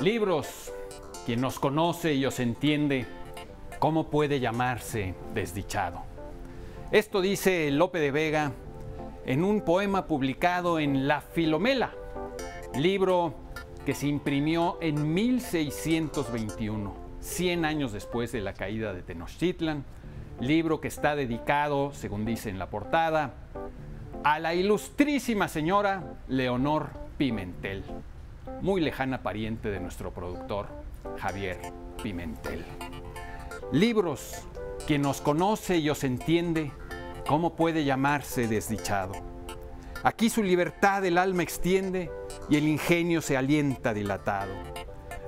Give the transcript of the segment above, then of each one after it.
Libros. Quien nos conoce y os entiende, ¿cómo puede llamarse desdichado? Esto dice Lope de Vega en un poema publicado en La Filomela, libro que se imprimió en 1621, 100 años después de la caída de Tenochtitlan, libro que está dedicado, según dice en la portada, a la ilustrísima señora Leonor Pimentel muy lejana pariente de nuestro productor, Javier Pimentel. Libros, quien nos conoce y os entiende, ¿cómo puede llamarse desdichado? Aquí su libertad el alma extiende y el ingenio se alienta dilatado.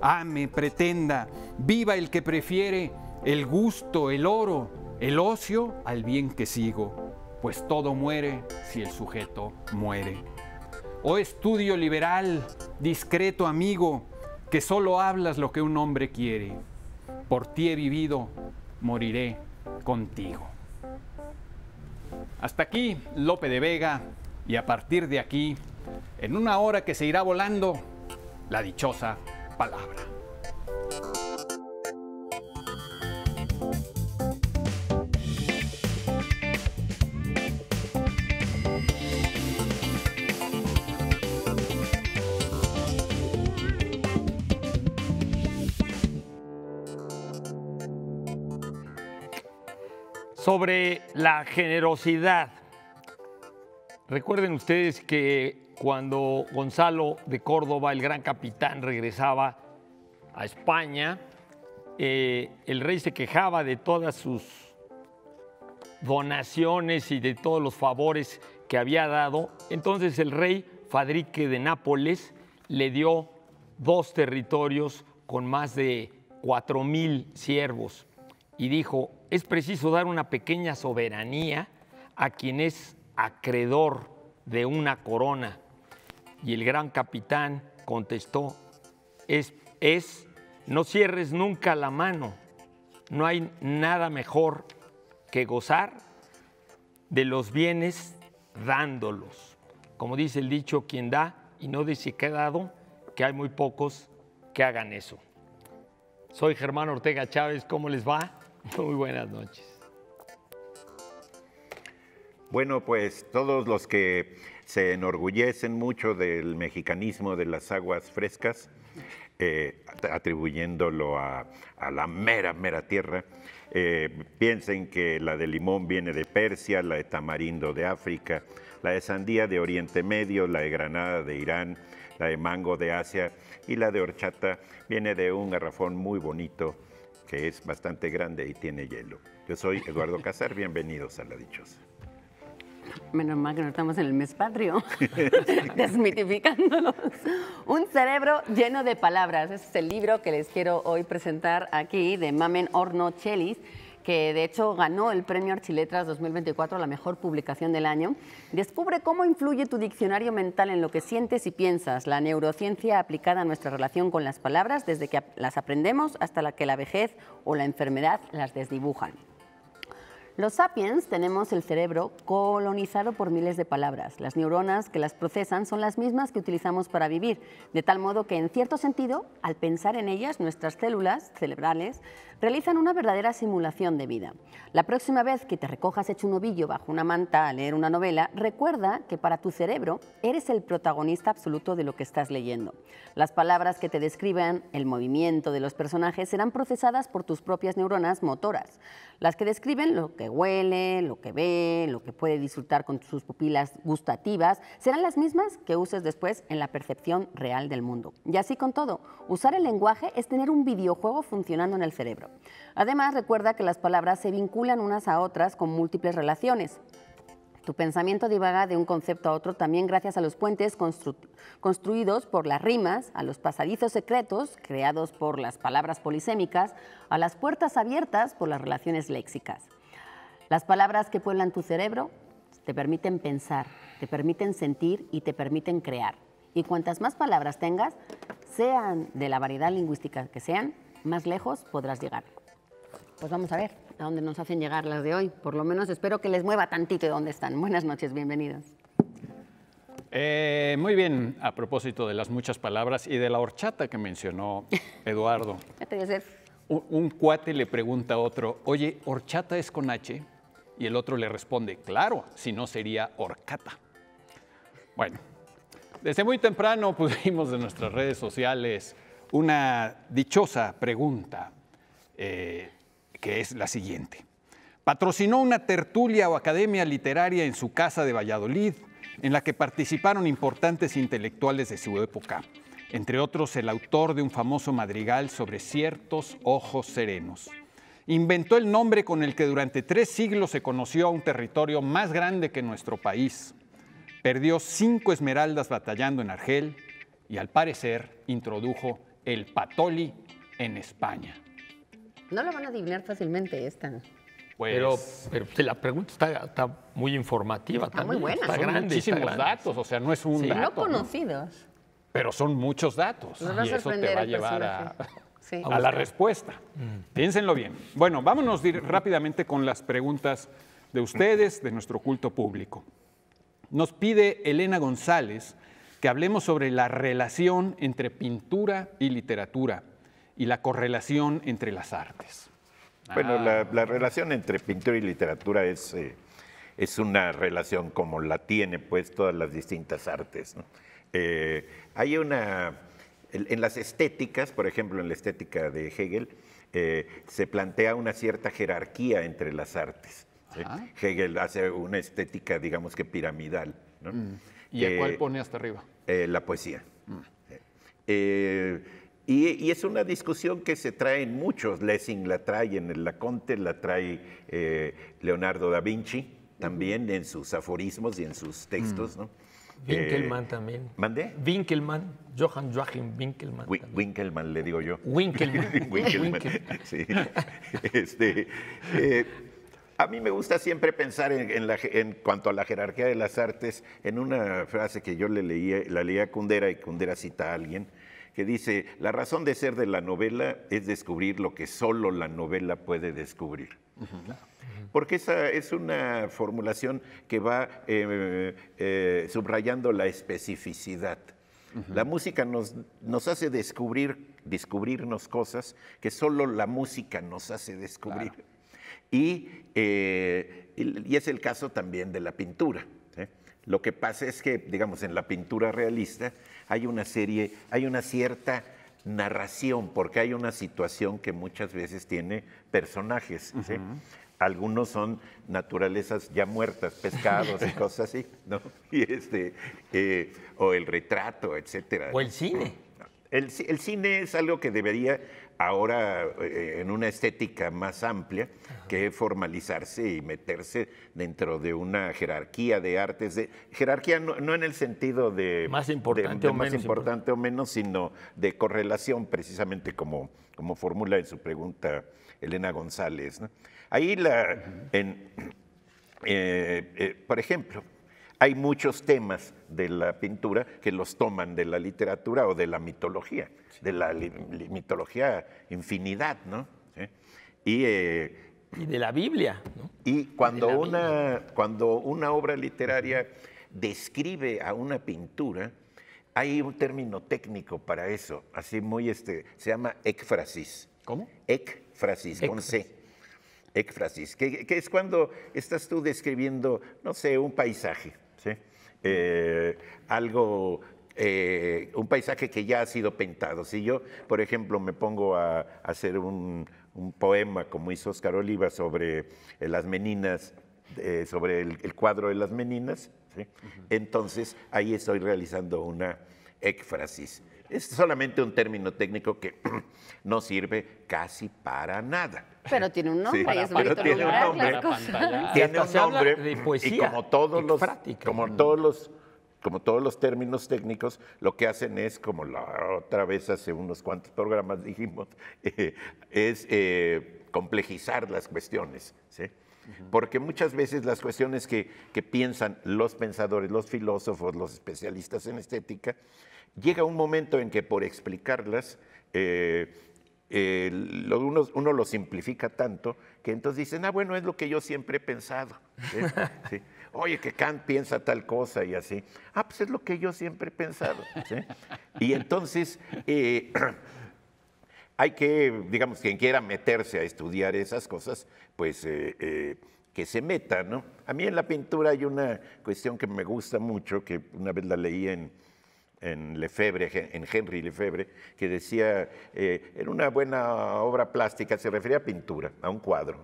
Ame, pretenda, viva el que prefiere el gusto, el oro, el ocio al bien que sigo, pues todo muere si el sujeto muere. Oh estudio liberal, discreto amigo, que solo hablas lo que un hombre quiere. Por ti he vivido, moriré contigo. Hasta aquí Lope de Vega y a partir de aquí, en una hora que se irá volando, la dichosa palabra. sobre la generosidad. Recuerden ustedes que cuando Gonzalo de Córdoba, el gran capitán, regresaba a España, eh, el rey se quejaba de todas sus donaciones y de todos los favores que había dado. Entonces el rey Fadrique de Nápoles le dio dos territorios con más de cuatro mil siervos y dijo, es preciso dar una pequeña soberanía a quien es acreedor de una corona. Y el gran capitán contestó, es, es, no cierres nunca la mano, no hay nada mejor que gozar de los bienes dándolos. Como dice el dicho, quien da y no dice que ha dado, que hay muy pocos que hagan eso. Soy Germán Ortega Chávez, ¿cómo les va? Muy buenas noches. Bueno, pues todos los que se enorgullecen mucho del mexicanismo de las aguas frescas, eh, atribuyéndolo a, la mera, mera tierra, eh, piensen que la de limón viene de Persia, la de tamarindo de África, la de sandía de Oriente Medio, la de granada de Irán, la de mango de Asia y la de horchata viene de un garrafón muy bonito que es bastante grande y tiene hielo. Yo soy Eduardo Casar, bienvenidos a La Dichosa. Menos mal que no estamos en el mes patrio, desmitificándonos. Un cerebro lleno de palabras. Este es el libro que les quiero hoy presentar aquí de Mamen Orno Chelis que de hecho ganó el premio Archiletras 2024 a la mejor publicación del año, descubre cómo influye tu diccionario mental en lo que sientes y piensas, la neurociencia aplicada a nuestra relación con las palabras desde que las aprendemos hasta la que la vejez o la enfermedad las desdibujan. Los sapiens tenemos el cerebro colonizado por miles de palabras. Las neuronas que las procesan son las mismas que utilizamos para vivir, de tal modo que en cierto sentido, al pensar en ellas, nuestras células cerebrales realizan una verdadera simulación de vida. La próxima vez que te recojas hecho un ovillo bajo una manta a leer una novela, recuerda que para tu cerebro eres el protagonista absoluto de lo que estás leyendo. Las palabras que te describan, el movimiento de los personajes serán procesadas por tus propias neuronas motoras, las que describen lo que huele, lo que ve, lo que puede disfrutar con sus pupilas gustativas, serán las mismas que uses después en la percepción real del mundo. Y así con todo, usar el lenguaje es tener un videojuego funcionando en el cerebro. Además, recuerda que las palabras se vinculan unas a otras con múltiples relaciones. Tu pensamiento divaga de un concepto a otro también gracias a los puentes construidos por las rimas, a los pasadizos secretos creados por las palabras polisémicas, a las puertas abiertas por las relaciones léxicas. Las palabras que pueblan tu cerebro te permiten pensar, te permiten sentir y te permiten crear. Y cuantas más palabras tengas, sean de la variedad lingüística que sean, más lejos podrás llegar. Pues vamos a ver a dónde nos hacen llegar las de hoy. Por lo menos espero que les mueva tantito de dónde están. Buenas noches, bienvenidos. Eh, muy bien, a propósito de las muchas palabras y de la horchata que mencionó Eduardo. te un cuate le pregunta a otro, oye, ¿horchata es con H? Y el otro le responde, claro, si no sería horcata. Bueno, desde muy temprano pusimos en nuestras redes sociales una dichosa pregunta, eh, que es la siguiente. Patrocinó una tertulia o academia literaria en su casa de Valladolid, en la que participaron importantes intelectuales de su época, entre otros el autor de un famoso madrigal sobre ciertos ojos serenos inventó el nombre con el que durante tres siglos se conoció a un territorio más grande que nuestro país. Perdió cinco esmeraldas batallando en Argel y al parecer introdujo el patoli en España. No lo van a adivinar fácilmente esta. Pues pero, la pregunta está, muy informativa. Está muy buena. Está son muchísimos datos, o sea, no es un sí, dato, No conocidos. Pero son muchos datos. y eso te va a llevar a a la respuesta. Mm. Piénsenlo bien. Bueno, vámonos rápidamente con las preguntas de ustedes, de nuestro culto público. Nos pide Elena González que hablemos sobre la relación entre pintura y literatura y la correlación entre las artes. Bueno, ah. la, relación entre pintura y literatura es, eh, es una relación como la tiene pues todas las distintas artes. Eh, hay una en las estéticas, por ejemplo, en la estética de Hegel, eh, se plantea una cierta jerarquía entre las artes. Hegel hace una estética, digamos que piramidal. Mm. ¿Y a cuál eh, pone hasta arriba? Eh, la poesía. Mm. Y, es una discusión que se trae en muchos. Lessing la trae en el Laconte, la trae Leonardo da Vinci también en sus aforismos y en sus textos. Mm. ¿no? Winkelmann eh, también. ¿Mandé? Winkelmann, Johann Joachim Winkelmann. Winkelmann, le digo yo. Winkelmann. Winkelmann. Sí. Este, eh, a mí me gusta siempre pensar en, la, en, cuanto a la jerarquía de las artes, en una frase que yo le leía, la leía a Kundera y Kundera cita a alguien, que dice, la razón de ser de la novela es descubrir lo que solo la novela puede descubrir porque esa es una formulación que va eh, eh, subrayando la especificidad. La música nos, nos hace descubrir, descubrirnos cosas que solo la música nos hace descubrir. Eh, y, y, es el caso también de la pintura. Lo que pasa es que, digamos, en la pintura realista hay una serie, hay una cierta narración, porque hay una situación que muchas veces tiene personajes. ¿sí? algunos son naturalezas ya muertas, pescados y cosas así, ¿no? Y este, eh, o el retrato, etcétera. O el cine. el, cine es algo que debería ahora eh, en una estética más amplia que formalizarse y meterse dentro de una jerarquía de artes, de, jerarquía no, en el sentido de más importante, o, más menos importante o menos, sino de correlación, precisamente como, como formula en su pregunta Elena González. Ahí, la, eh, eh, por ejemplo, hay muchos temas de la pintura que los toman de la literatura o de la mitología, de la mitología infinidad, ¿no? Eh, y, de la Biblia. ¿no? Y cuando una, cuando una obra literaria describe a una pintura, hay un término técnico para eso, así muy este, se llama éfrasis. ¿Cómo? Éfrasis, con C. Ékfrasis. que es cuando estás tú describiendo, no sé, un paisaje ¿sí? Eh, algo eh, un paisaje que ya ha sido pintado. Si yo, por ejemplo, me pongo a, hacer un, poema como hizo Oscar Oliva sobre eh, las meninas, sobre el, cuadro de las meninas, entonces ahí estoy realizando una éxfrasis. Es solamente un término técnico que no sirve casi para nada. Pero tiene un nombre, es tiene un nombre. Tiene un nombre y como mm. todos los, como todos los términos técnicos, lo que hacen es, como la otra vez hace unos cuantos programas dijimos, eh, es eh, complejizar las cuestiones. Porque muchas veces las cuestiones que, que, piensan los pensadores, los filósofos, los especialistas en estética, Llega un momento en que por explicarlas, eh, eh, uno, lo simplifica tanto que entonces dicen, ah, bueno, es lo que yo siempre he pensado. ¿eh? Oye, que Kant piensa tal cosa y así. Ah, pues es lo que yo siempre he pensado. Y entonces hay que, digamos, quien quiera meterse a estudiar esas cosas, pues que se meta, ¿no? A mí en la pintura hay una cuestión que me gusta mucho, que una vez la leí en, en Lefebvre, en Henry Lefebvre, que decía, eh, en una buena obra plástica, se refería a pintura, a un cuadro,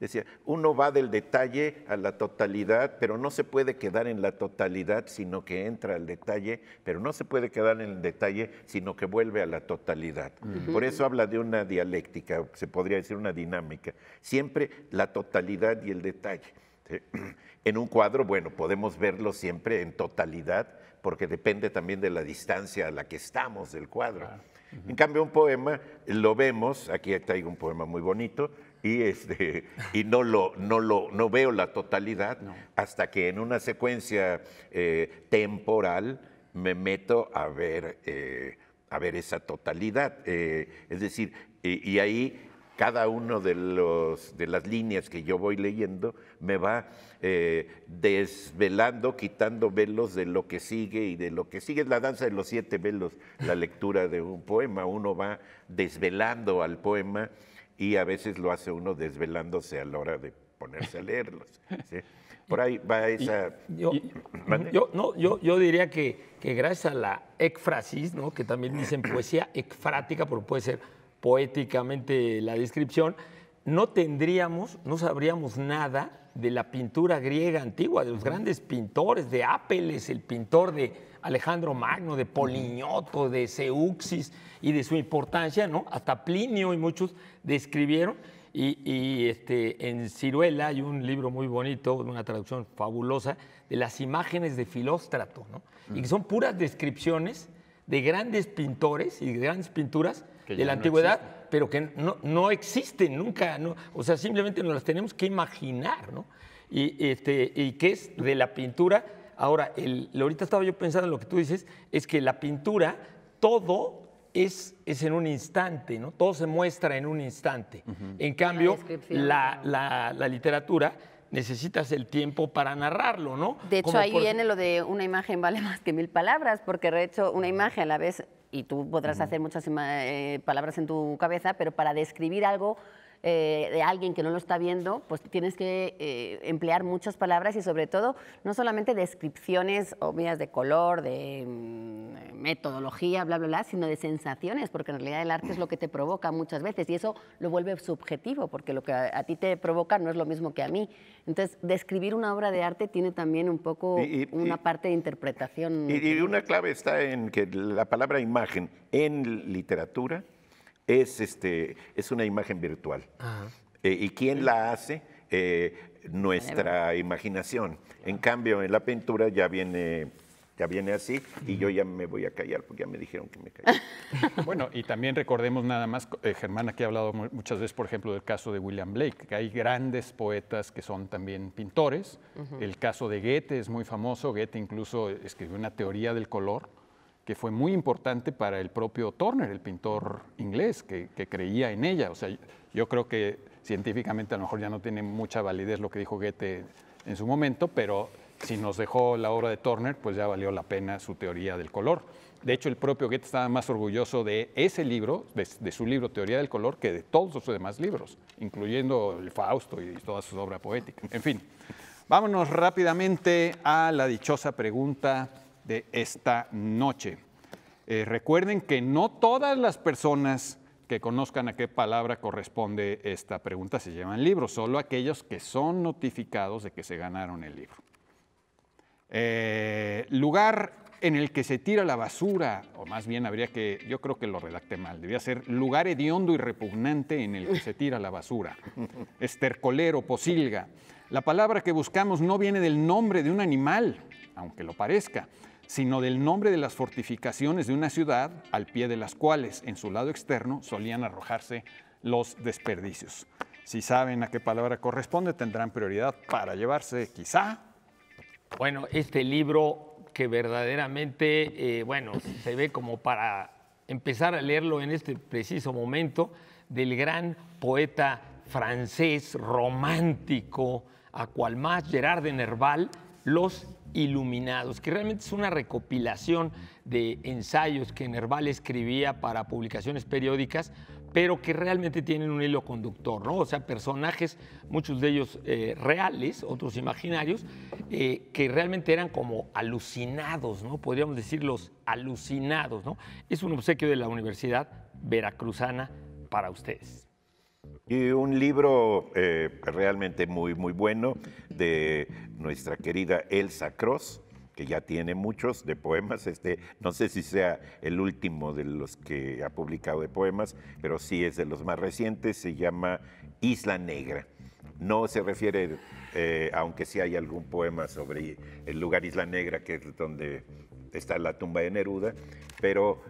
Decía, uno va del detalle a la totalidad, pero no se puede quedar en la totalidad, sino que entra al detalle, pero no se puede quedar en el detalle, sino que vuelve a la totalidad. Por eso habla de una dialéctica, se podría decir una dinámica, siempre la totalidad y el detalle. En un cuadro, bueno, podemos verlo siempre en totalidad, porque depende también de la distancia a la que estamos del cuadro. En cambio, un poema lo vemos, aquí hay un poema muy bonito, y, y no, veo la totalidad hasta que en una secuencia eh, temporal me meto a ver, eh, esa totalidad. Eh, es decir, y, ahí cada una de las líneas que yo voy leyendo me va eh, desvelando, quitando velos de lo que sigue y de lo que sigue. Es la danza de los siete velos, la lectura de un poema. Uno va desvelando al poema y a veces lo hace uno desvelándose a la hora de ponerse a leerlos. Por ahí va esa... Yo, no, yo, yo diría que, que, gracias a la ekfrasis ¿no? que también dicen poesía ekfrática porque puede ser poéticamente la descripción, no tendríamos, no sabríamos nada de la pintura griega antigua, de los grandes pintores, de Apeles, el pintor de Alejandro Magno, de Poliñoto, de Seuxis y de su importancia, ¿no? Hasta Plinio y muchos describieron. Y, este, en Ciruela hay un libro muy bonito, una traducción fabulosa, de las imágenes de Filóstrato, ¿no? Y que son puras descripciones de grandes pintores y de grandes pinturas de la antigüedad pero que no, no existen nunca, ¿no? o sea, simplemente nos las tenemos que imaginar, ¿no? Y, este, y que es de la pintura. Ahora, el, ahorita estaba yo pensando en lo que tú dices, es que la pintura, todo es, es en un instante, ¿no? Todo se muestra en un instante. En cambio, la, literatura necesitas el tiempo para narrarlo, ¿no? De hecho, ahí viene lo de una imagen vale más que mil palabras, porque de hecho una imagen a la vez y tú podrás hacer muchas eh, palabras en tu cabeza, pero para describir algo eh, de alguien que no lo está viendo, pues tienes que eh, emplear muchas palabras y sobre todo no solamente descripciones obvias de color, de mm, metodología, bla, bla, bla, sino de sensaciones, porque en realidad el arte es lo que te provoca muchas veces y eso lo vuelve subjetivo, porque lo que a, ti te provoca no es lo mismo que a mí. Entonces, describir una obra de arte tiene también un poco una parte de interpretación. y una clave está en que la palabra imagen en literatura es, este, es una imagen virtual. Eh, ¿Y quién la hace? Eh, nuestra imaginación. En cambio, en la pintura ya viene ya viene así y yo ya me voy a callar porque ya me dijeron que me callé. Bueno, y también recordemos nada más, eh, Germán aquí ha hablado muchas veces, por ejemplo, del caso de William Blake, que hay grandes poetas que son también pintores. El caso de Goethe es muy famoso, Goethe incluso escribió una teoría del color que fue muy importante para el propio Turner, el pintor inglés, que, creía en ella. O sea, yo creo que científicamente a lo mejor ya no tiene mucha validez lo que dijo Goethe en su momento, pero si nos dejó la obra de Turner, pues ya valió la pena su teoría del color. De hecho, el propio Goethe estaba más orgulloso de ese libro, de, su libro Teoría del Color, que de todos los demás libros, incluyendo el Fausto y, y toda su obra poética. En fin, vámonos rápidamente a la dichosa pregunta de esta noche. Eh, recuerden que no todas las personas que conozcan a qué palabra corresponde esta pregunta se llevan libros, solo aquellos que son notificados de que se ganaron el libro. Eh, lugar en el que se tira la basura, o más bien habría que, yo creo que lo redacté mal, debía ser lugar hediondo y repugnante en el que se tira la basura. Estercolero, posilga. La palabra que buscamos no viene del nombre de un animal, aunque lo parezca sino del nombre de las fortificaciones de una ciudad al pie de las cuales en su lado externo solían arrojarse los desperdicios. Si saben a qué palabra corresponde, tendrán prioridad para llevarse quizá. Bueno, este libro que verdaderamente, eh, bueno, se ve como para empezar a leerlo en este preciso momento, del gran poeta francés romántico, a cual más Gerard de Nerval, Los Iluminados, que realmente es una recopilación de ensayos que Nerval escribía para publicaciones periódicas, pero que realmente tienen un hilo conductor, ¿no? O sea, personajes, muchos de ellos eh, reales, otros imaginarios, eh, que realmente eran como alucinados, ¿no? Podríamos decir los alucinados, ¿no? Es un obsequio de la Universidad Veracruzana para ustedes. Y un libro eh, realmente muy, muy bueno de nuestra querida Elsa Cross, que ya tiene muchos de poemas. Este, no sé si sea el último de los que ha publicado de poemas, pero sí es de los más recientes. Se llama Isla Negra. No se refiere, eh, aunque sí hay algún poema sobre el lugar Isla Negra, que es donde está la tumba de Neruda, pero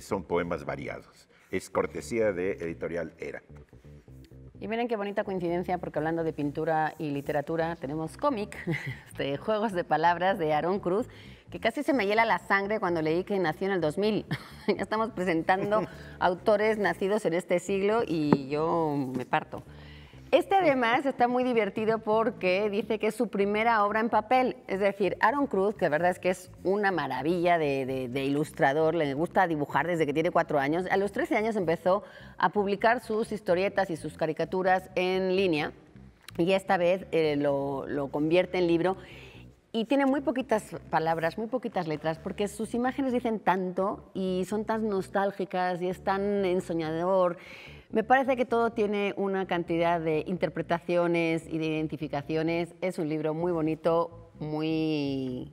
son poemas variados es cortesía de Editorial Era. Y miren qué bonita coincidencia, porque hablando de pintura y literatura, tenemos cómic este, Juegos de Palabras de Aarón Cruz, que casi se me hiela la sangre cuando leí que nació en el 2000. ya estamos presentando autores nacidos en este siglo y yo me parto. Este además está muy divertido porque dice que es su primera obra en papel. Es decir, Aaron Cruz, que la verdad es que es una maravilla de, ilustrador, le gusta dibujar desde que tiene cuatro años. A los 13 años empezó a publicar sus historietas y sus caricaturas en línea y esta vez eh, lo, lo convierte en libro y tiene muy poquitas palabras, muy poquitas letras, porque sus imágenes dicen tanto y son tan nostálgicas y es tan ensoñador. Me parece que todo tiene una cantidad de interpretaciones y de identificaciones. Es un libro muy bonito, muy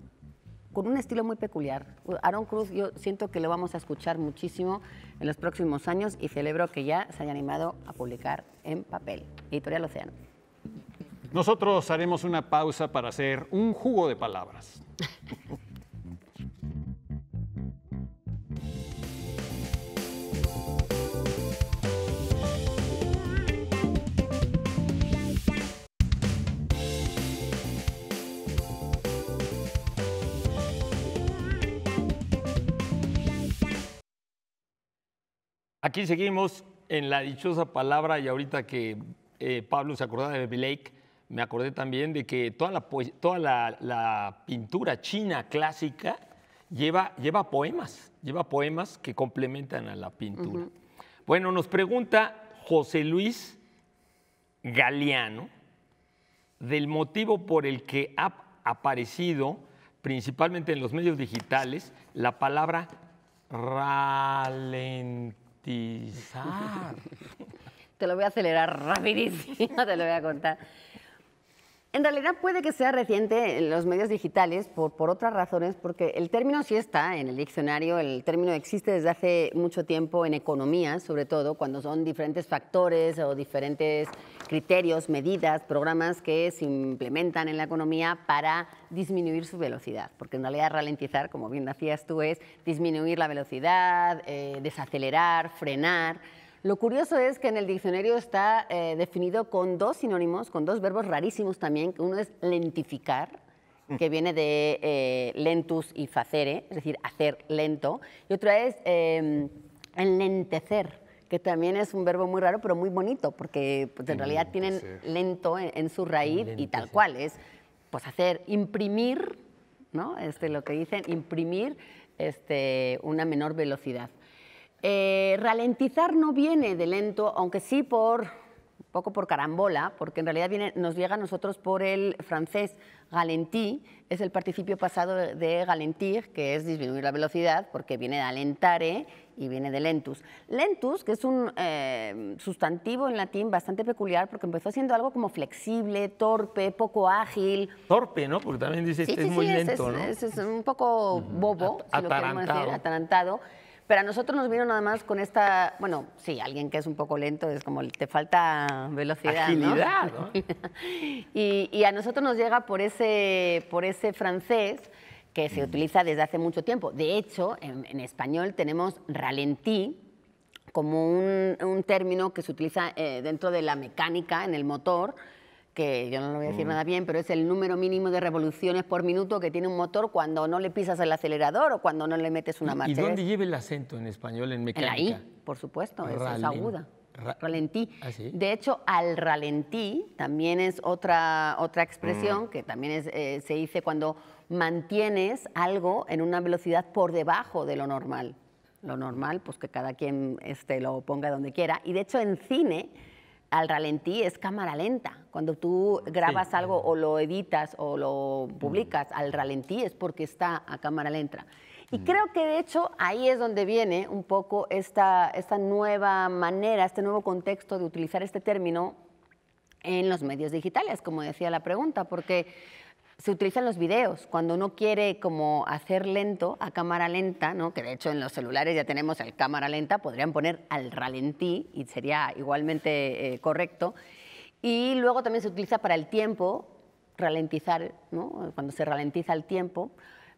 con un estilo muy peculiar. Aaron Cruz, yo siento que lo vamos a escuchar muchísimo en los próximos años y celebro que ya se haya animado a publicar en papel. Editorial Océano. Nosotros haremos una pausa para hacer un jugo de palabras. Aquí seguimos en la dichosa palabra y ahorita que eh, Pablo se acordaba de Blake, me acordé también de que toda la, pintura china clásica lleva, poemas, lleva poemas que complementan a la pintura. Bueno, nos pregunta José Luis Galeano del motivo por el que ha aparecido principalmente en los medios digitales la palabra ralentí Te lo voy a acelerar rapidísimo, te lo voy a contar. En realidad puede que sea reciente en los medios digitales por, por, otras razones, porque el término sí está en el diccionario, el término existe desde hace mucho tiempo en economía, sobre todo cuando son diferentes factores o diferentes criterios, medidas, programas que se implementan en la economía para disminuir su velocidad, porque en realidad ralentizar, como bien decías tú, es disminuir la velocidad, eh, desacelerar, frenar. Lo curioso es que en el diccionario está eh, definido con dos sinónimos, con dos verbos rarísimos también, uno es lentificar, mm. que viene de eh, lentus y facere, es decir, hacer lento, y otro es em, lentecer que también es un verbo muy raro, pero muy bonito, porque pues, en realidad tienen lento en, su raíz y tal cual es, pues hacer, imprimir, ¿no? Este, lo que dicen, imprimir este, una menor velocidad. Eh, ralentizar no viene de lento, aunque sí por un poco por carambola, porque en realidad nos llega a nosotros por el francés. Galentí es el participio pasado de galentir, que es disminuir la velocidad, porque viene de alentare y viene de lentus. Lentus, que es un eh, sustantivo en latín bastante peculiar, porque empezó siendo algo como flexible, torpe, poco ágil. Torpe, ¿no? Porque también dice que es muy lento, es, un poco bobo, si lo Decir, pero a nosotros nos vino nada más con esta, bueno, sí, alguien que es un poco lento, es como te falta velocidad. ¿no? y, a nosotros nos llega por ese, por ese francés que se utiliza desde hace mucho tiempo. De hecho, en, español tenemos ralentí, como un, término que se utiliza eh, dentro de la mecánica, en el motor, que yo no lo voy a decir mm. nada bien, pero es el número mínimo de revoluciones por minuto que tiene un motor cuando no le pisas el acelerador o cuando no le metes una marcha. ¿Y dónde lleva el acento en español, en mecánica? En la por supuesto, es aguda. ralentí. Ah, de hecho, al ralentí también es otra, otra expresión mm. que también eh, se dice cuando mantienes algo en una velocidad por debajo de lo normal. Lo normal, pues que cada quien este, lo ponga donde quiera. Y de hecho, en cine, al ralentí es cámara lenta. Cuando tú ah, grabas algo o lo editas o lo mm. publicas al ralentí es porque está a cámara lenta. Y mm. creo que de hecho ahí es donde viene un poco esta, esta nueva manera, este nuevo contexto de utilizar este término en los medios digitales, como decía la pregunta, porque se utilizan los videos. Cuando uno quiere como hacer lento a cámara lenta, ¿no? que de hecho en los celulares ya tenemos el cámara lenta, podrían poner al ralentí y sería igualmente eh, correcto. Y luego también se utiliza para el tiempo, ralentizar, cuando se ralentiza el tiempo.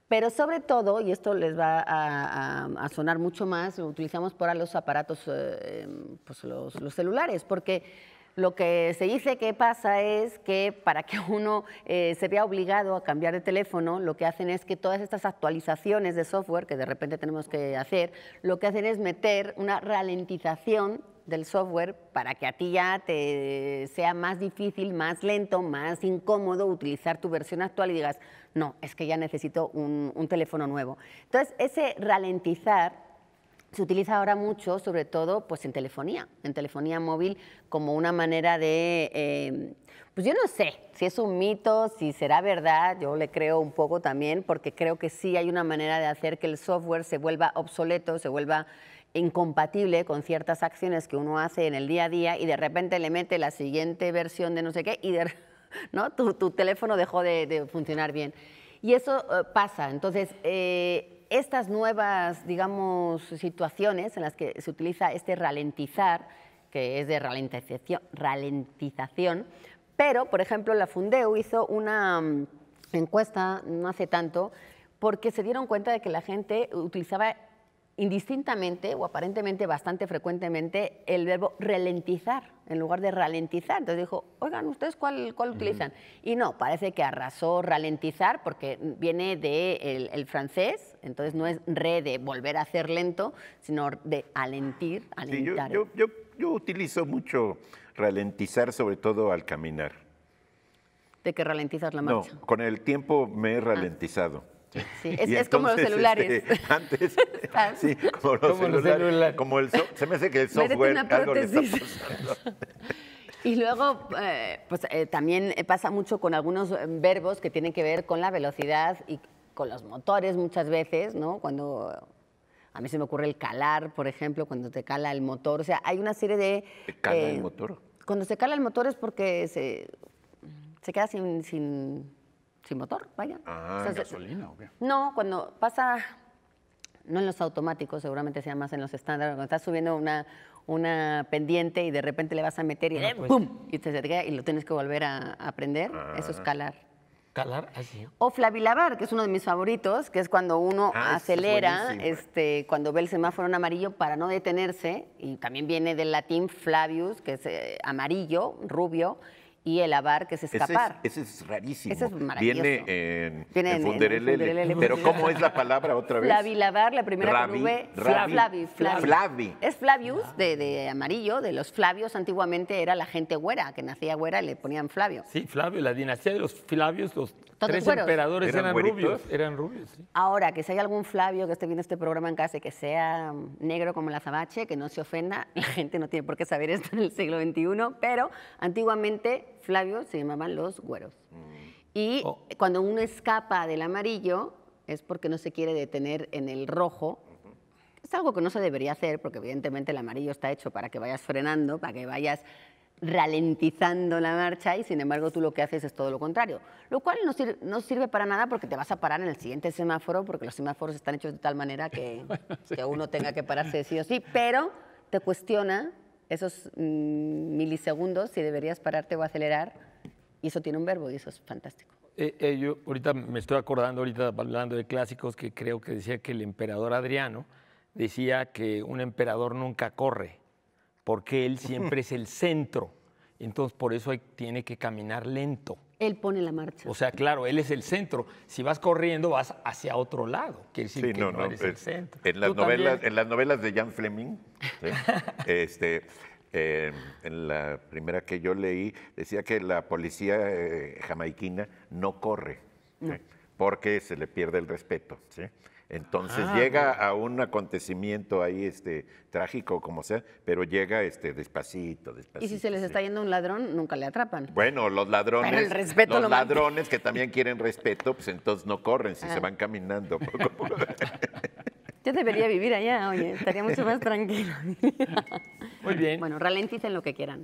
Pero sobre todo, y esto les va a, sonar mucho más, lo utilizamos para los aparatos, eh, em, pues los celulares, porque lo que se dice que pasa es que para que uno eh, se vea obligado a cambiar de teléfono, lo que hacen es que todas estas actualizaciones de software que de repente tenemos que hacer, lo que hacen es meter una ralentización del software para que a ti ya te sea más difícil, más lento, más incómodo utilizar tu versión actual y digas, no, es que ya necesito un, un teléfono nuevo. Entonces, ese ralentizar se utiliza ahora mucho, sobre todo pues en telefonía, en telefonía móvil como una manera de, em, pues yo no sé si es un mito, si será verdad, yo le creo un poco también porque creo que sí hay una manera de hacer que el software se vuelva obsoleto, se vuelva incompatible con ciertas acciones que uno hace en el día a día y de repente le mete la siguiente versión de no sé qué y ¿no? tu, teléfono dejó de, funcionar bien. Y eso eh, pasa, entonces... Eh, estas nuevas, digamos, situaciones en las que se utiliza este ralentizar, que es de ralentización, ralentización pero, por ejemplo, la Fundeu hizo una mm, encuesta no hace tanto porque se dieron cuenta de que la gente utilizaba indistintamente o aparentemente bastante frecuentemente el verbo ralentizar en lugar de ralentizar. Entonces dijo, oigan, ¿ustedes cuál, cuál utilizan? Y no, parece que arrasó ralentizar porque viene del de el, francés, entonces no es re de volver a hacer lento, sino de alentir, alentar. yo, yo, utilizo mucho ralentizar, sobre todo al caminar. ¿De que ralentizas la marcha? No, con el tiempo me he ah. ralentizado. Sí, es, como los celulares. Este, antes, sí, como los celulares. Como el software. se me hace que el software Y luego, eh, pues eh, también pasa mucho con algunos eh, verbos que tienen que ver con la velocidad y con los motores muchas veces, ¿no? Cuando a mí se me ocurre el calar, por ejemplo, cuando te cala el motor. O sea, hay una serie de... ¿Se cala el motor? Cuando se cala el motor es porque se, se queda sin sin motor, vaya. Ah, gasolina o No, cuando pasa, no en los automáticos, seguramente sea más en los estándares, cuando estás subiendo una, una pendiente y de repente le vas a meter y ah, eh, pues. Y te y lo tienes que volver a aprender, eso es ah. calar. Calar, así. Ah, o flavilabar, que es uno de mis favoritos, que es cuando uno acelera, eh. este, cuando ve el semáforo en amarillo para no detenerse, y también viene del latín flavius, que es eh, amarillo, rubio, y el avar, que es escapar. Ese es, rarísimo. Ese es maravilloso. Viene en, Viene Pero ¿cómo es la palabra otra vez? Flavilavar, la primera que con v, Flavi, Flavi, Es Flavius, de, de, amarillo, de los Flavios. Antiguamente era la gente güera, que nacía güera y le ponían Flavio. Sí, Flavio, la dinastía de los Flavios, los Tres emperadores eran, rubios. Ahora, que si hay algún Flavio que esté viendo este programa en casa y que sea mm, negro como la Zabache, que no se ofenda, la gente no tiene por qué saber esto en el siglo XXI, pero antiguamente Flavio se llamaban los güeros. Mm. Y oh. cuando uno escapa del amarillo es porque no se quiere detener en el rojo. Es algo que no se debería hacer porque evidentemente el amarillo está hecho para que vayas frenando, para que vayas ralentizando la marcha y sin embargo tú lo que haces es todo lo contrario, lo cual no, sirve para nada porque te vas a parar en el siguiente semáforo porque los semáforos están hechos de tal manera que, que uno tenga que pararse sí o sí, pero te cuestiona esos mm, milisegundos si deberías pararte o acelerar y eso tiene un verbo y eso es fantástico. Eh, eh, yo ahorita me estoy acordando, ahorita hablando de clásicos, que creo que decía que el emperador Adriano decía que un emperador nunca corre porque él siempre es el centro. Entonces, por eso tiene que caminar lento. Él pone la marcha. O sea, claro, él es el centro. Si vas corriendo, vas hacia otro lado. Quiere decir que no, es, el pues, centro. En las, novelas, de Jan Fleming, este, en la primera que yo leí, decía que la policía eh, jamaiquina no corre, porque se le pierde el respeto. ¿sí? Entonces ah, llega a un acontecimiento ahí este, trágico, como sea, pero llega este, despacito, despacito. Y si se les está yendo un ladrón, nunca le atrapan. Bueno, los ladrones. los ladrones que también quieren respeto, pues entonces no corren, si se ah. van caminando Yo debería vivir allá, oye, estaría mucho más tranquilo. Muy bien. Bueno, ralenticen lo que quieran.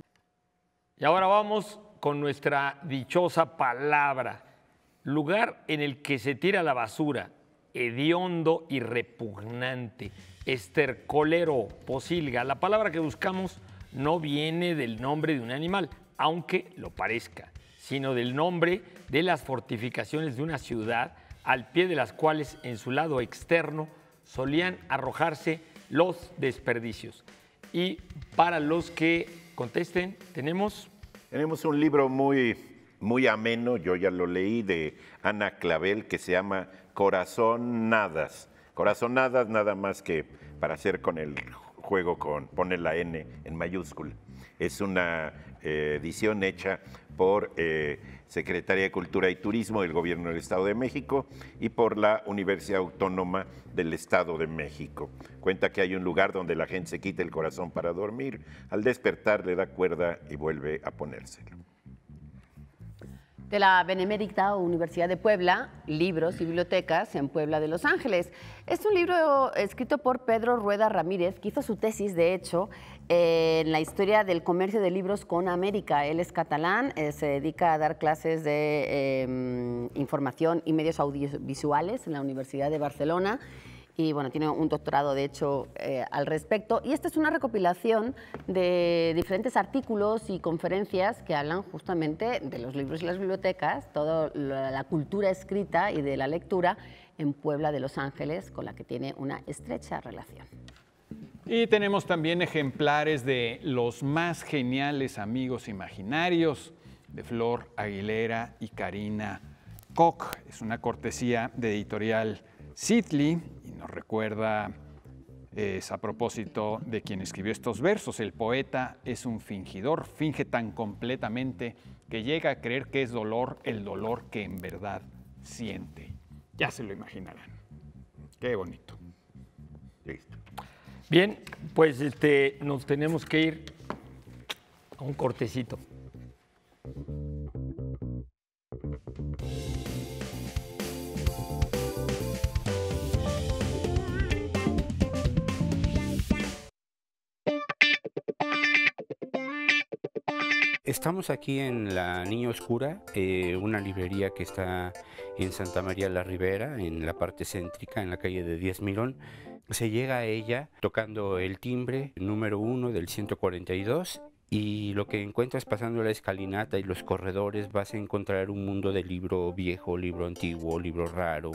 Y ahora vamos con nuestra dichosa palabra. Lugar en el que se tira la basura hediondo y repugnante, estercolero, posilga. La palabra que buscamos no viene del nombre de un animal, aunque lo parezca, sino del nombre de las fortificaciones de una ciudad al pie de las cuales en su lado externo solían arrojarse los desperdicios. Y para los que contesten, tenemos... Tenemos un libro muy, muy ameno, yo ya lo leí, de Ana Clavel, que se llama corazonadas. Corazonadas nada más que para hacer con el juego con pone la N en mayúscula. Es una eh, edición hecha por eh, Secretaría de Cultura y Turismo del Gobierno del Estado de México y por la Universidad Autónoma del Estado de México. Cuenta que hay un lugar donde la gente se quita el corazón para dormir, al despertar le da cuerda y vuelve a ponérselo de la Benemérita Universidad de Puebla, Libros y Bibliotecas en Puebla de Los Ángeles. Es un libro escrito por Pedro Rueda Ramírez, que hizo su tesis, de hecho, en la historia del comercio de libros con América. Él es catalán, eh, se dedica a dar clases de em, información y medios audiovisuales en la Universidad de Barcelona y bueno, tiene un doctorado de hecho eh, al respecto. Y esta es una recopilación de diferentes artículos y conferencias que hablan justamente de los libros y las bibliotecas, toda la cultura escrita y de la lectura en Puebla de Los Ángeles, con la que tiene una estrecha relación. Y tenemos también ejemplares de los más geniales amigos imaginarios de Flor Aguilera y Karina Koch. Es una cortesía de editorial Sidley, y nos recuerda es a propósito de quien escribió estos versos. El poeta es un fingidor, finge tan completamente que llega a creer que es dolor el dolor que en verdad siente. Ya se lo imaginarán. Qué bonito. Listo. Bien, pues este, nos tenemos que ir a un cortecito. Estamos aquí en La Niña Oscura, eh, una librería que está en Santa María la Ribera, en la parte céntrica, en la calle de Diez Milón. Se llega a ella tocando el timbre número 1 del 142 y lo que encuentras pasando la escalinata y los corredores vas a encontrar un mundo de libro viejo, libro antiguo, libro raro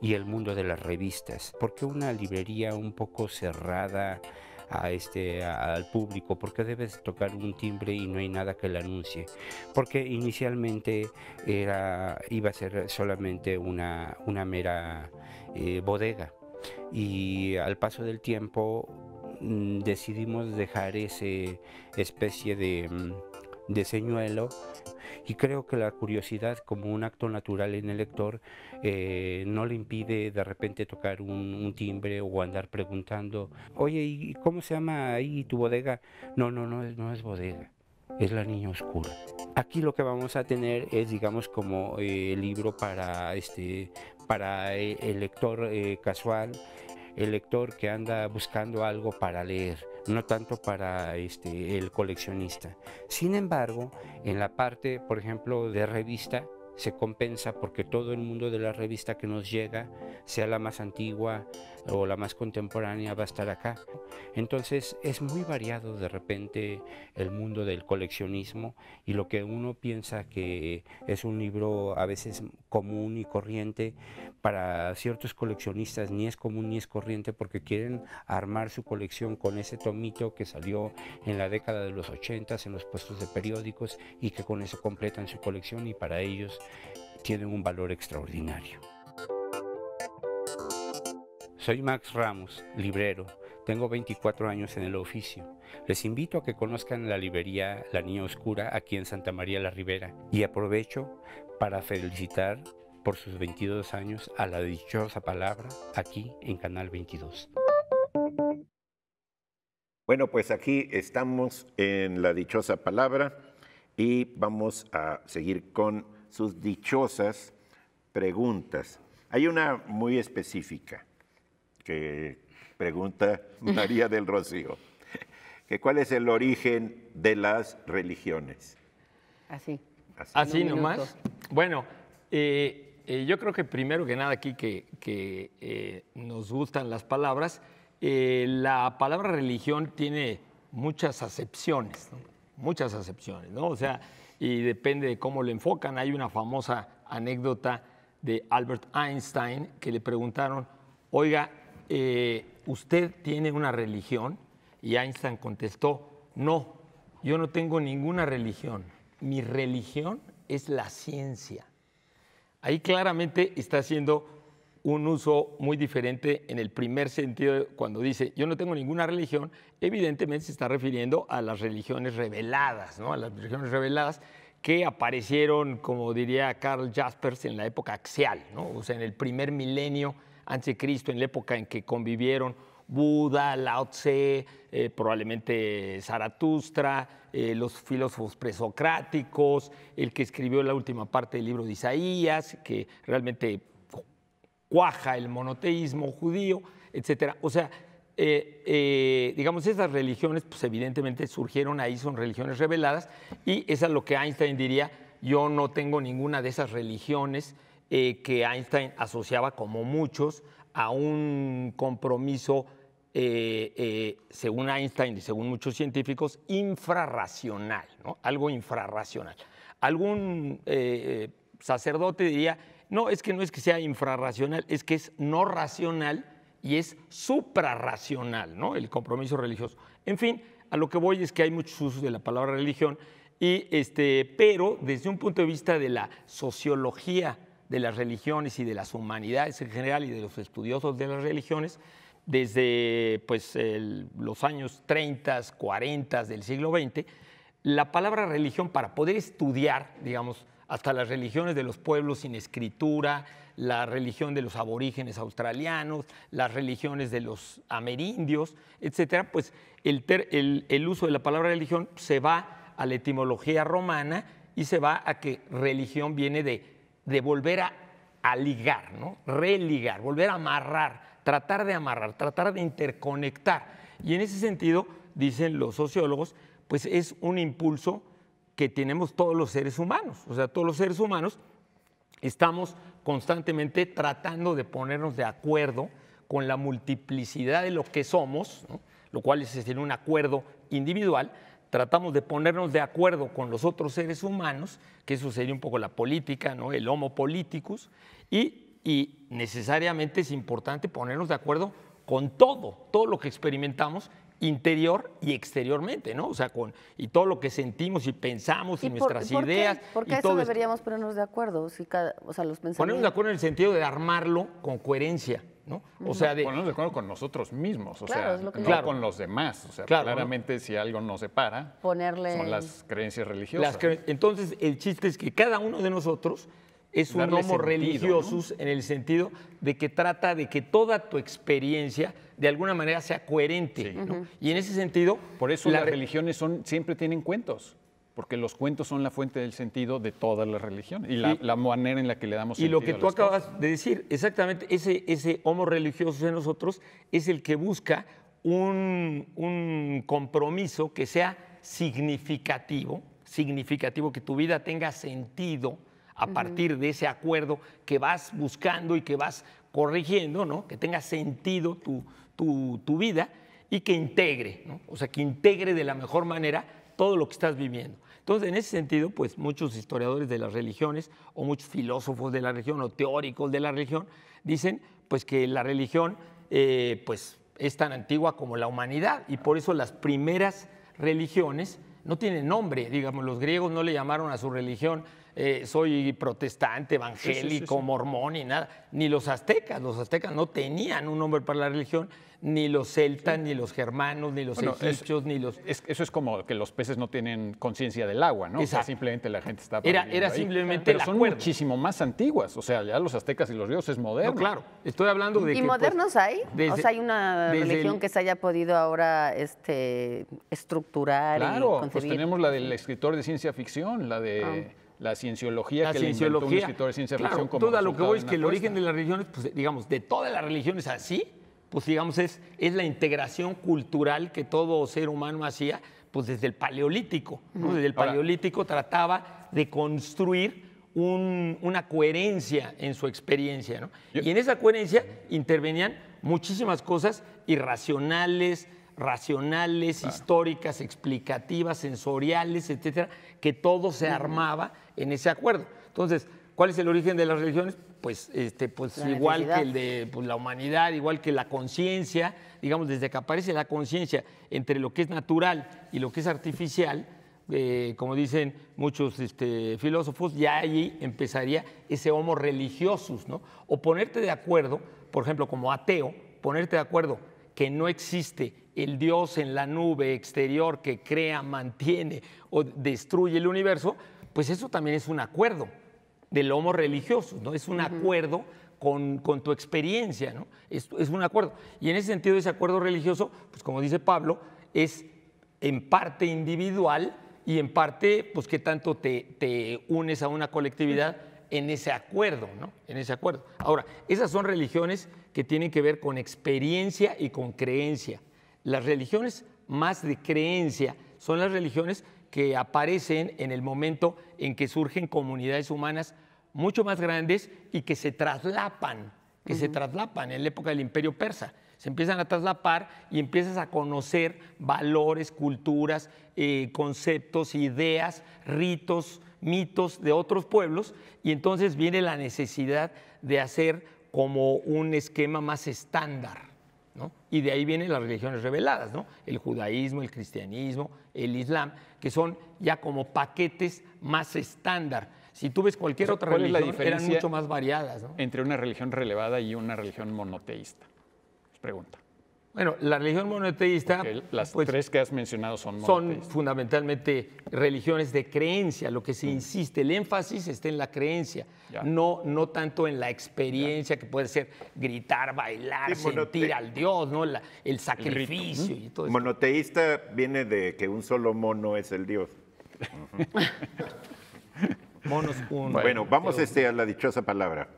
y el mundo de las revistas. Porque una librería un poco cerrada a este, al público, porque debes tocar un timbre y no hay nada que le anuncie, porque inicialmente era, iba a ser solamente una, mera eh, bodega y al paso del tiempo mm, decidimos dejar ese especie de mm, de señuelo y creo que la curiosidad como un acto natural en el lector eh, no le impide de repente tocar un, timbre o andar preguntando, oye, ¿y cómo se llama ahí tu bodega? No, no, no, no es bodega, es la niña oscura. Aquí lo que vamos a tener es, digamos, como eh, libro para, este, para eh, el lector eh, casual, el lector que anda buscando algo para leer no tanto para este, el coleccionista. Sin embargo, en la parte, por ejemplo, de revista, se compensa porque todo el mundo de la revista que nos llega, sea la más antigua, o la más contemporánea va a estar acá. Entonces es muy variado de repente el mundo del coleccionismo y lo que uno piensa que es un libro a veces común y corriente, para ciertos coleccionistas ni es común ni es corriente porque quieren armar su colección con ese tomito que salió en la década de los 80 en los puestos de periódicos y que con eso completan su colección y para ellos tienen un valor extraordinario. Soy Max Ramos, librero. Tengo 24 años en el oficio. Les invito a que conozcan la librería La Niña Oscura aquí en Santa María la Ribera y aprovecho para felicitar por sus 22 años a la dichosa palabra aquí en Canal 22. Bueno, pues aquí estamos en la dichosa palabra y vamos a seguir con sus dichosas preguntas. Hay una muy específica que pregunta María del Rocío, que cuál es el origen de las religiones. Así. Así, nomás. Bueno, eh, eh, yo creo que primero que nada aquí que, eh, nos gustan las palabras, la palabra religión tiene muchas acepciones, muchas acepciones, ¿no? O sea, y depende de cómo lo enfocan. Hay una famosa anécdota de Albert Einstein que le preguntaron, oiga, eh, ¿usted tiene una religión? Y Einstein contestó, no, yo no tengo ninguna religión. Mi religión es la ciencia. Ahí claramente está haciendo un uso muy diferente en el primer sentido cuando dice yo no tengo ninguna religión, evidentemente se está refiriendo a las religiones reveladas, ¿no? A las religiones reveladas que aparecieron, como diría Carl Jaspers, en la época axial, ¿no? O sea, en el primer milenio Anticristo Cristo, en la época en que convivieron Buda, Lao Tse, eh, probablemente Zaratustra, eh, los filósofos presocráticos, el que escribió la última parte del libro de Isaías, que realmente cuaja el monoteísmo judío, etc. O sea, eh, digamos, esas religiones, pues evidentemente surgieron ahí, son religiones reveladas, y eso es lo que Einstein diría, yo no tengo ninguna de esas religiones eh, que Einstein asociaba, como muchos, a un compromiso, eh, eh, según Einstein y según muchos científicos, infrarracional, algo infrarracional. Algún sacerdote diría, no, es que no es que sea infrarracional, es que es no racional y es suprarracional, ¿no? El compromiso religioso. En fin, a lo que voy es que hay muchos usos de la palabra religión, y este, pero desde un punto de vista de la sociología de las religiones y de las humanidades en general y de los estudiosos de las religiones desde pues, los años 30, 40 del siglo XX, la palabra religión para poder estudiar, digamos, hasta las religiones de los pueblos sin escritura, la religión de los aborígenes australianos, las religiones de los amerindios, etcétera, pues el, el uso de la palabra religión se va a la etimología romana y se va a que religión viene de de volver a, ligar, Religar, volver a amarrar, tratar de amarrar, tratar de interconectar. Y en ese sentido, dicen los sociólogos, pues es un impulso que tenemos todos los seres humanos. O sea, todos los seres humanos estamos constantemente tratando de ponernos de acuerdo con la multiplicidad de lo que somos, lo cual es decir, un acuerdo individual, tratamos de ponernos de acuerdo con los otros seres humanos, que eso sería un poco la política, ¿no? el homo politicus, y, necesariamente es importante ponernos de acuerdo con todo, todo lo que experimentamos interior y exteriormente, ¿no? O sea, con y todo lo que sentimos y pensamos y, nuestras ideas. ¿Por qué y eso deberíamos ponernos de acuerdo? Si cada, o sea, los Ponernos de acuerdo en el sentido de armarlo con coherencia ¿no? O sea, de... Ponernos de acuerdo con nosotros mismos, o sea, no con los demás. O sea, claramente si algo nos separa, Ponerle... son las creencias religiosas. Entonces, el chiste es que cada uno de nosotros es un homo religiosus en el sentido de que trata de que toda tu experiencia de alguna manera sea coherente. Y en ese sentido... Por eso las religiones son, siempre tienen cuentos porque los cuentos son la fuente del sentido de toda la religión y la, manera en la que le damos y sentido. Y lo que tú acabas de decir, exactamente, ese, homo religioso en nosotros es el que busca un, compromiso que sea significativo, significativo, que tu vida tenga sentido a partir de ese acuerdo que vas buscando y que vas corrigiendo, que tenga sentido tu, vida y que integre, o sea, que integre de la mejor manera todo lo que estás viviendo. Entonces, en ese sentido, pues muchos historiadores de las religiones o muchos filósofos de la religión o teóricos de la religión dicen pues que la religión eh, pues es tan antigua como la humanidad y por eso las primeras religiones no tienen nombre, digamos, los griegos no le llamaron a su religión eh, soy protestante, evangélico, mormón y nada. Ni los aztecas, los aztecas no tenían un nombre para la religión, ni los celtas, ni los germanos, ni los egipcios, ni los... eso es como que los peces no tienen conciencia del agua, ¿no? O sea, simplemente la gente está... Era, simplemente... Pero son muchísimo más antiguas, o sea, ya los aztecas y los dioses modernos. claro, estoy hablando de... ¿Y pues, modernos hay? o sea, hay una religión que se haya podido ahora este, estructurar. Claro, y pues concebir? pues tenemos la del escritor de ciencia ficción, la de... Ah la cienciología que le un escritor de ciencia toda lo que voy es que el origen de las religiones, pues digamos, de todas las religiones así, pues digamos, es, es la integración cultural que todo ser humano hacía, pues desde el paleolítico. Desde el paleolítico trataba de construir una coherencia en su experiencia. y en esa coherencia intervenían muchísimas cosas irracionales, racionales, históricas, explicativas, sensoriales, etcétera, que todo se armaba en ese acuerdo. Entonces, ¿cuál es el origen de las religiones? Pues, este, pues igual que el de pues, la humanidad, igual que la conciencia, digamos, desde que aparece la conciencia entre lo que es natural y lo que es artificial, eh, como dicen muchos este, filósofos, ya allí empezaría ese homo religiosus, ¿no? O ponerte de acuerdo, por ejemplo, como ateo, ponerte de acuerdo que no existe el Dios en la nube exterior que crea, mantiene o destruye el universo, pues eso también es un acuerdo del homo religioso, ¿no? Es un acuerdo con, tu experiencia, ¿no? Es, es, un acuerdo. Y en ese sentido, ese acuerdo religioso, pues como dice Pablo, es en parte individual y en parte, pues qué tanto te, te unes a una colectividad en ese acuerdo, ¿no? En ese acuerdo. Ahora, esas son religiones que tienen que ver con experiencia y con creencia. Las religiones más de creencia son las religiones que aparecen en el momento en que surgen comunidades humanas mucho más grandes y que se traslapan, que se traslapan en la época del imperio persa. Se empiezan a traslapar y empiezas a conocer valores, culturas, eh, conceptos, ideas, ritos, mitos de otros pueblos y entonces viene la necesidad de hacer como un esquema más estándar. Y de ahí vienen las religiones reveladas, ¿no? El judaísmo, el cristianismo, el islam, que son ya como paquetes más estándar. Si tú ves cualquier otra religión, eran mucho más variadas. Entre una religión relevada y una religión monoteísta. Pregunta. Bueno, la religión monoteísta... las pues, tres que has mencionado son monoteístas. Son fundamentalmente religiones de creencia. Lo que se mm. insiste, el énfasis está en la creencia, no, no tanto en la experiencia que puede ser gritar, bailar, sentir al Dios, ¿no? el sacrificio y todo eso. Monoteísta viene de que un solo mono es el Dios. Monos uno. Bueno, bueno vamos este, a la dichosa palabra.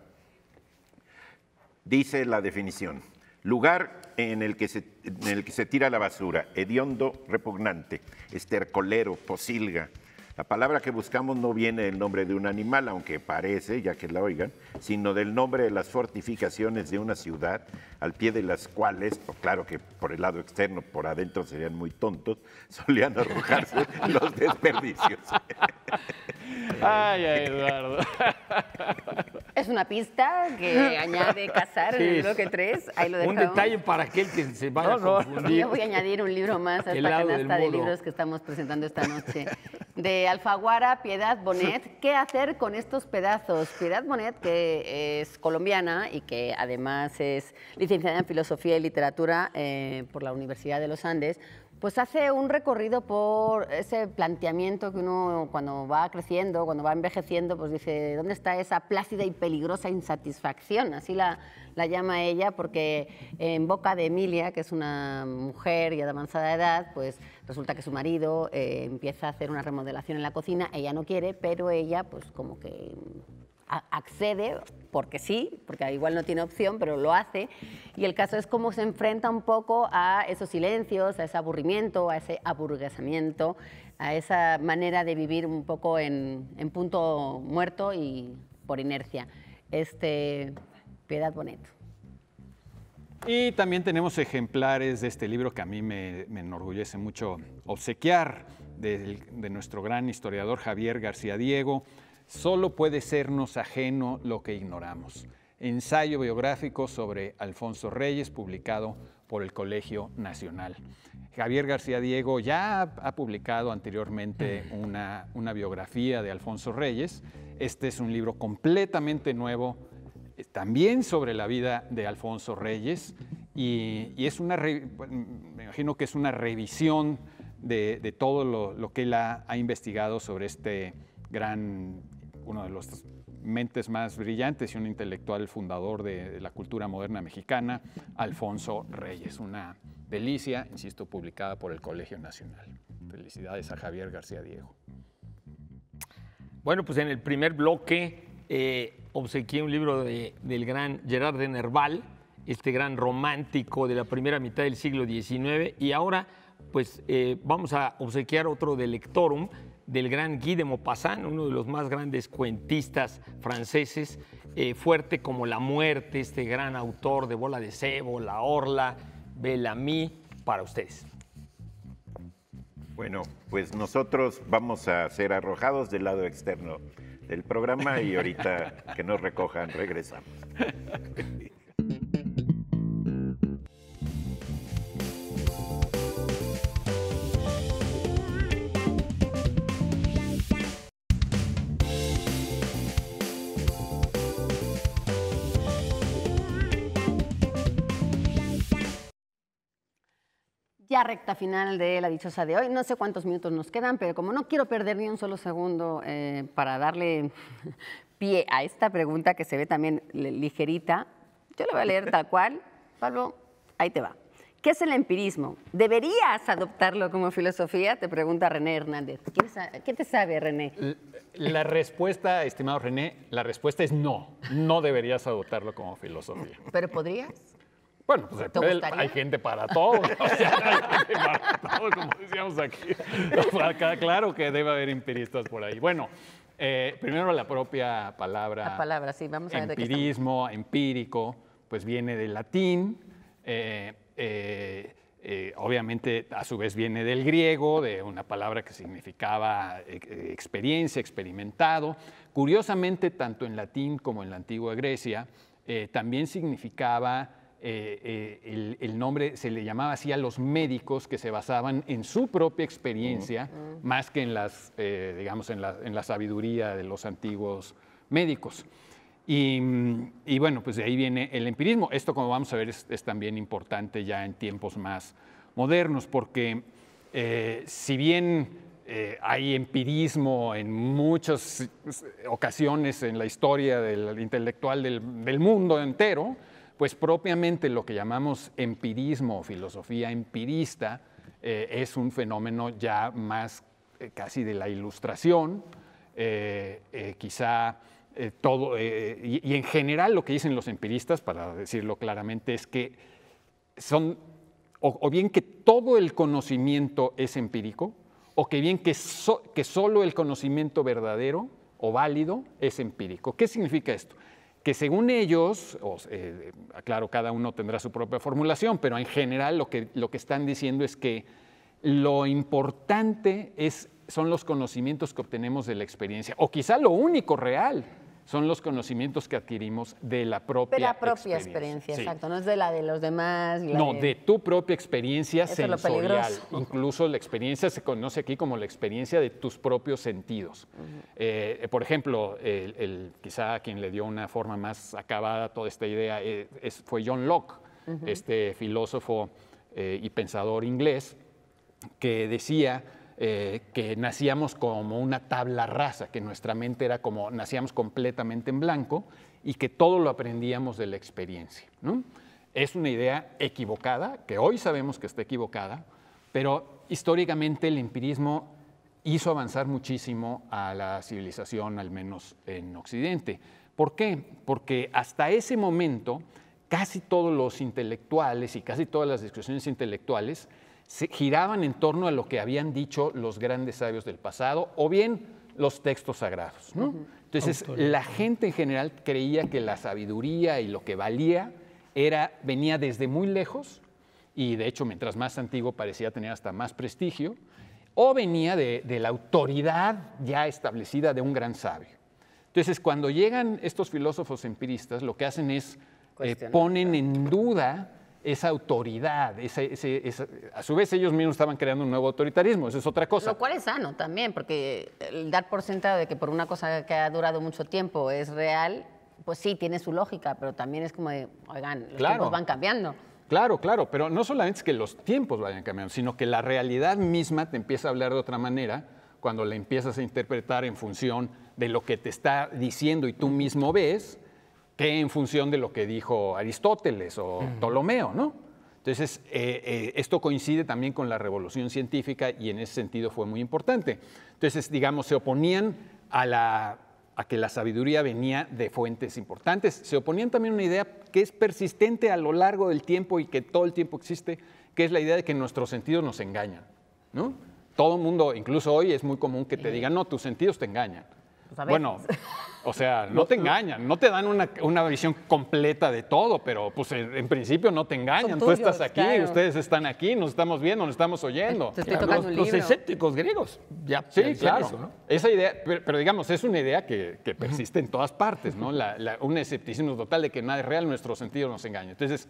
Dice la definición. Lugar en el que se, en el que se tira la basura, hediondo, repugnante, estercolero, posilga. La palabra que buscamos no viene del nombre de un animal, aunque parece, ya que la oigan, sino del nombre de las fortificaciones de una ciudad, al pie de las cuales, claro que por el lado externo, por adentro serían muy tontos, solían arrojarse los desperdicios. ay, ay, Eduardo. Es una pista que añade Casar en el bloque 3. Ahí lo dejamos. Un detalle para aquel que se vaya no, a confundir. Yo voy a añadir un libro más a esta canasta de libros que estamos presentando esta noche. De Alfaguara, Piedad Bonet. ¿Qué hacer con estos pedazos? Piedad Bonet, que es colombiana y que además es licenciada en Filosofía y Literatura eh, por la Universidad de los Andes, pues hace un recorrido por ese planteamiento que uno cuando va creciendo, cuando va envejeciendo, pues dice, ¿dónde está esa plácida y peligrosa insatisfacción? Así la, llama ella, porque en boca de Emilia, que es una mujer ya de avanzada edad, pues resulta que su marido eh, empieza a hacer una remodelación en la cocina, ella no quiere, pero ella pues como que accede, porque sí, porque igual no tiene opción, pero lo hace. Y el caso es cómo se enfrenta un poco a esos silencios, a ese aburrimiento, a ese aburguesamiento, a esa manera de vivir un poco en, punto muerto y por inercia. Este, Piedad Bonet. Y también tenemos ejemplares de este libro que a mí me, enorgullece mucho obsequiar, de nuestro gran historiador Javier García Diego, Solo puede sernos ajeno lo que ignoramos. Ensayo biográfico sobre Alfonso Reyes, publicado por el Colegio Nacional. Javier García Diego ya ha publicado anteriormente mm. una, biografía de Alfonso Reyes. Este es un libro completamente nuevo, eh, también sobre la vida de Alfonso Reyes, y, es una, me imagino que es una revisión de, todo lo, que él ha, ha investigado sobre este gran, uno de los mentes más brillantes y un intelectual fundador de la cultura moderna mexicana, Alfonso Reyes. Una delicia, insisto, publicada por el Colegio Nacional. Felicidades a Javier García Diego. Bueno, pues en el primer bloque eh, obsequié un libro del gran Gerard de Nerval, este gran romántico de la primera mitad del siglo XIX, y ahora pues eh, vamos a obsequiar otro de Lectorum del gran Guy de Maupassant, uno de los más grandes cuentistas franceses, eh, fuerte como La Muerte, este gran autor de Bola de Cebo, La Orla, Bellamy, para ustedes. Bueno, pues nosotros vamos a ser arrojados del lado externo del programa y ahorita que nos recojan regresamos. ya recta final de la dichosa de hoy. No sé cuántos minutos nos quedan, pero como no quiero perder ni un solo segundo eh, para darle pie a esta pregunta que se ve también ligerita, yo la voy a leer tal cual. Pablo, ahí te va. ¿Qué es el empirismo? ¿Deberías adoptarlo como filosofía? Te pregunta René Hernández. ¿Qué te sabe, René? La respuesta, estimado René, la respuesta es no. No deberías adoptarlo como filosofía. ¿Pero podrías? Bueno, pues hay gente para todo. O sea, como decíamos aquí. Claro que debe haber empiristas por ahí. Bueno, eh, primero la propia palabra. La palabra, sí, vamos a ver Empirismo, empírico, pues viene del latín. Eh, eh, obviamente a su vez viene del griego, de una palabra que significaba experiencia, experimentado. Curiosamente, tanto en latín como en la antigua Grecia, también significaba eh, eh, el, nombre se le llamaba así a los médicos que se basaban en su propia experiencia, más que en eh, en la, sabiduría de los antiguos médicos. Y, bueno, pues de ahí viene el empirismo. Esto, como vamos a ver, es, también importante ya en tiempos más modernos, porque si bien hay empirismo en muchas ocasiones en la historia del intelectual del mundo entero, pues propiamente lo que llamamos empirismo o filosofía empirista eh, es un fenómeno ya más eh, casi de la ilustración, eh, quizá todo, y, en general lo que dicen los empiristas, para decirlo claramente, es que son o, bien que todo el conocimiento es empírico, o que bien que, que, solo el conocimiento verdadero o válido es empírico. ¿Qué significa esto? que según ellos, eh, claro, cada uno tendrá su propia formulación, pero en general lo que, lo que están diciendo es que lo importante es, son los conocimientos que obtenemos de la experiencia, o quizá lo único real, son los conocimientos que adquirimos de la propia, experiencia. de la propia experiencia. Exacto, no es de la de los demás. no, de... tu propia experiencia sensorial. Incluso la experiencia se conoce aquí como la experiencia de tus propios sentidos. Eh, por ejemplo, el, quizá quien le dio una forma más acabada a toda esta idea eh, fue John Locke, este filósofo eh, y pensador inglés, que decía eh, que nacíamos como una tabla rasa, que nuestra mente era como, nacíamos completamente en blanco y que todo lo aprendíamos de la experiencia. Es una idea equivocada, que hoy sabemos que está equivocada, pero históricamente el empirismo hizo avanzar muchísimo a la civilización, al menos en Occidente. ¿Por qué? Porque hasta ese momento casi todos los intelectuales y casi todas las discusiones intelectuales giraban en torno a lo que habían dicho los grandes sabios del pasado o bien los textos sagrados. Entonces, la gente en general creía que la sabiduría y lo que valía era, venía desde muy lejos y de hecho mientras más antiguo parecía tener hasta más prestigio, o venía de, la autoridad ya establecida de un gran sabio. Entonces, cuando llegan estos filósofos empiristas, lo que hacen es eh, ponen en duda esa autoridad. a su vez, ellos mismos estaban creando un nuevo autoritarismo, eso es otra cosa. Lo cual es sano también, porque el dar por sentado de que por una cosa que ha durado mucho tiempo es real, pues sí, tiene su lógica, pero también es como, de, oigan, los tiempos van cambiando. Claro, claro, pero no solamente es que los tiempos vayan cambiando, sino que la realidad misma te empieza a hablar de otra manera cuando la empiezas a interpretar en función de lo que te está diciendo y tú mismo ves en función de lo que dijo Aristóteles o Ptolomeo, ¿no? Entonces, eh, eh, esto coincide también con la revolución científica y en ese sentido fue muy importante. Entonces, digamos, se oponían a, la, que la sabiduría venía de fuentes importantes, se oponían también a una idea que es persistente a lo largo del tiempo y que todo el tiempo existe, que es la idea de que nuestros sentidos nos engañan, ¿no? Todo el mundo, incluso hoy, es muy común que te digan, no, tus sentidos te engañan. Pues, bueno, o sea, no te engañan, no te dan una, visión completa de todo, pero pues en, principio no te engañan. Tú estás aquí, ustedes están aquí, nos estamos viendo, nos estamos oyendo. los, escépticos griegos, ya. Sí, claro. Esa idea, pero, digamos, es una idea que, persiste en todas partes, ¿no? un escepticismo total de que nada es real, nuestros sentidos nos engañan. Entonces,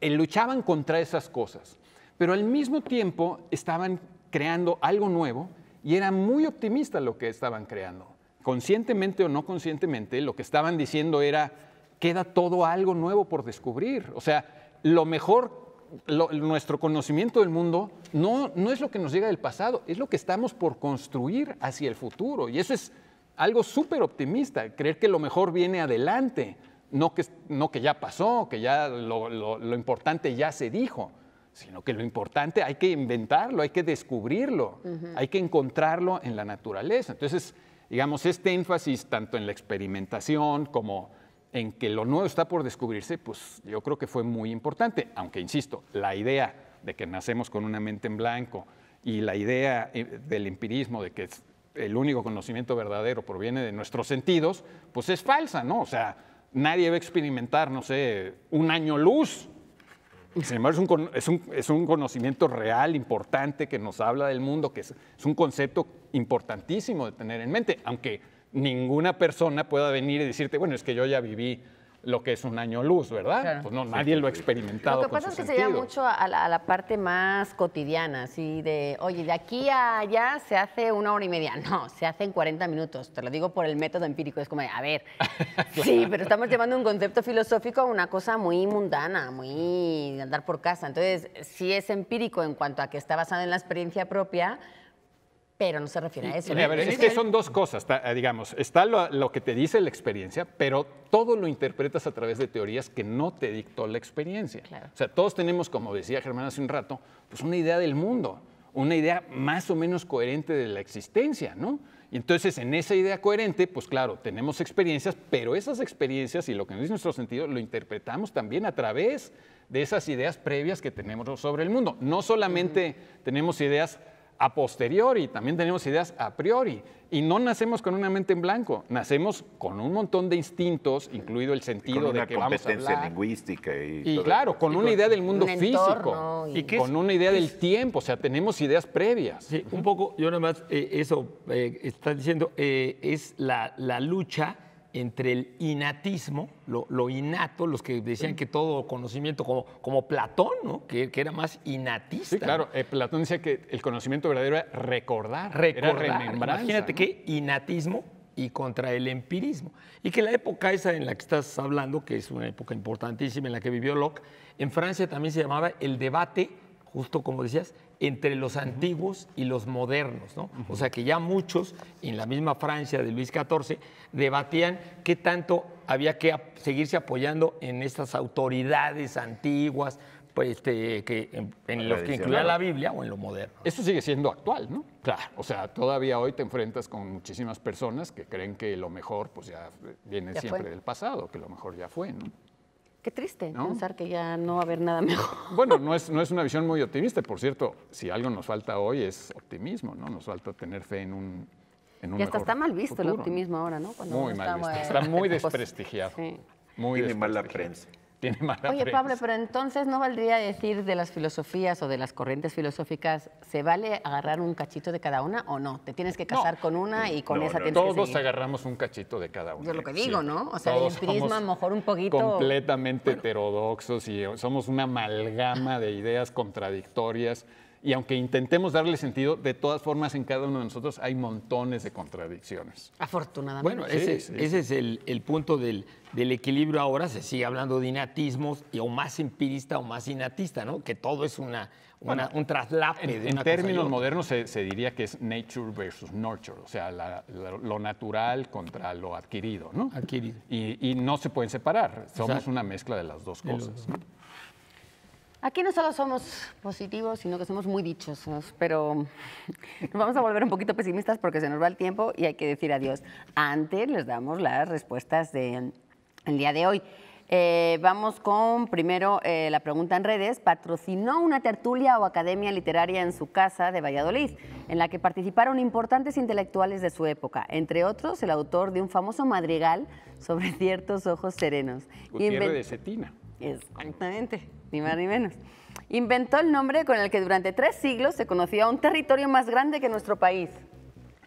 eh, luchaban contra esas cosas, pero al mismo tiempo estaban creando algo nuevo y era muy optimista lo que estaban creando conscientemente o no conscientemente, lo que estaban diciendo era, queda todo algo nuevo por descubrir. O sea, lo mejor, nuestro conocimiento del mundo no, no es lo que nos llega del pasado, es lo que estamos por construir hacia el futuro. Y eso es algo súper optimista, creer que lo mejor viene adelante, no que, que ya pasó, que ya lo, importante ya se dijo sino que lo importante hay que inventarlo, hay que descubrirlo, hay que encontrarlo en la naturaleza. Entonces, digamos, este énfasis tanto en la experimentación como en que lo nuevo está por descubrirse, pues yo creo que fue muy importante, aunque insisto, la idea de que nacemos con una mente en blanco y la idea eh, del empirismo de que el único conocimiento verdadero proviene de nuestros sentidos, pues es falsa, ¿no? O sea, nadie va a experimentar, no sé, un año luz sin embargo, es un, es, un, es un, conocimiento real, importante, que nos habla del mundo, que es, es, un concepto importantísimo de tener en mente, aunque ninguna persona pueda venir y decirte, bueno, es que yo ya viví lo que es un año luz, ¿verdad? Pues no, nadie lo ha experimentado. Lo que pasa es que se lleva mucho a la, parte más cotidiana, así de, oye, de aquí a allá se hace una hora y media. No, se hace en 40 minutos. Te lo digo por el método empírico. Es como, a ver, sí, pero estamos llevando un concepto filosófico a una cosa muy mundana, muy de andar por casa. Entonces, sí es empírico en cuanto a que está basada en la experiencia propia, pero no se refiere a eso. ver, ¿eh? es que son dos cosas, eh, digamos. Está lo, que te dice la experiencia, pero todo lo interpretas a través de teorías que no te dictó la experiencia. O sea, todos tenemos, como decía Germán hace un rato, pues una idea del mundo, una idea más o menos coherente de la existencia, ¿no? Y entonces en esa idea coherente, pues claro, tenemos experiencias, pero esas experiencias y lo que nos dice nuestro sentido lo interpretamos también a través de esas ideas previas que tenemos sobre el mundo. No solamente tenemos ideas a posteriori, también tenemos ideas a priori. Y no nacemos con una mente en blanco, nacemos con un montón de instintos, incluido el sentido de que vamos a hablar. lingüística y, claro, con una idea del mundo físico y, con una idea del tiempo, o sea, tenemos ideas previas. Sí, un poco, yo nada más, eh, eso eh, está diciendo, eh, es la, la lucha entre el inatismo, lo, innato, los que decían que todo conocimiento, como, Platón, ¿no? que, era más inatista. Sí, claro, eh, Platón decía que el conocimiento verdadero era recordar, recordar era Imagínate que qué inatismo y contra el empirismo. Y que la época esa en la que estás hablando, que es una época importantísima en la que vivió Locke, en Francia también se llamaba el debate justo como decías, entre los antiguos y los modernos, ¿no? O sea que ya muchos, en la misma Francia de Luis XIV, debatían qué tanto había que seguirse apoyando en estas autoridades antiguas, pues, este, que en, los que incluía la Biblia o en lo moderno. Esto sigue siendo actual, ¿no? Claro. O sea, todavía hoy te enfrentas con muchísimas personas que creen que lo mejor pues ya eh, viene siempre del pasado, que lo mejor ya fue, ¿no? Qué triste pensar que ya no va a haber nada mejor. Bueno, no es, una visión muy optimista. Por cierto, si algo nos falta hoy es optimismo, ¿no? Nos falta tener fe en un, en un y hasta está mal visto el optimismo ahora, ¿no? muy mal visto. Está muy pues, desprestigiado. Muy Tiene la mala prensa. tiene Oye, Pablo, pero entonces no valdría decir de las filosofías o de las corrientes filosóficas, ¿se vale agarrar un cachito de cada una o no? Te tienes que casar con una y con esa no, tienes todos Todos agarramos un cachito de cada una. Yo lo que digo, ¿no? O sea, el prisma a lo mejor un poquito... Completamente heterodoxos y somos una amalgama de ideas contradictorias y aunque intentemos darle sentido, de todas formas en cada uno de nosotros hay montones de contradicciones. Afortunadamente. Bueno, ese, es el, punto del, equilibrio ahora, se sigue hablando de inatismos, y, o más empirista o más inatista, ¿no? Que todo es una, un traslape en, de En términos modernos se, diría que es nature versus nurture, o sea, lo natural contra lo adquirido, ¿no? Adquirido. Y, no se pueden separar, somos una mezcla de las dos cosas. Aquí no solo somos positivos, sino que somos muy dichosos, pero vamos a volver un poquito pesimistas porque se nos va el tiempo y hay que decir adiós. Antes les damos las respuestas del el día de hoy. Eh, vamos con primero eh, la pregunta en redes. ¿Patrocinó una tertulia o academia literaria en su casa de Valladolid, en la que participaron importantes intelectuales de su época, entre otros el autor de un famoso madrigal sobre ciertos ojos serenos? Gutiérrez de Cetina. Exactamente, ni más ni menos. Inventó el nombre con el que durante tres siglos se conocía un territorio más grande que nuestro país.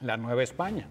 La Nueva España.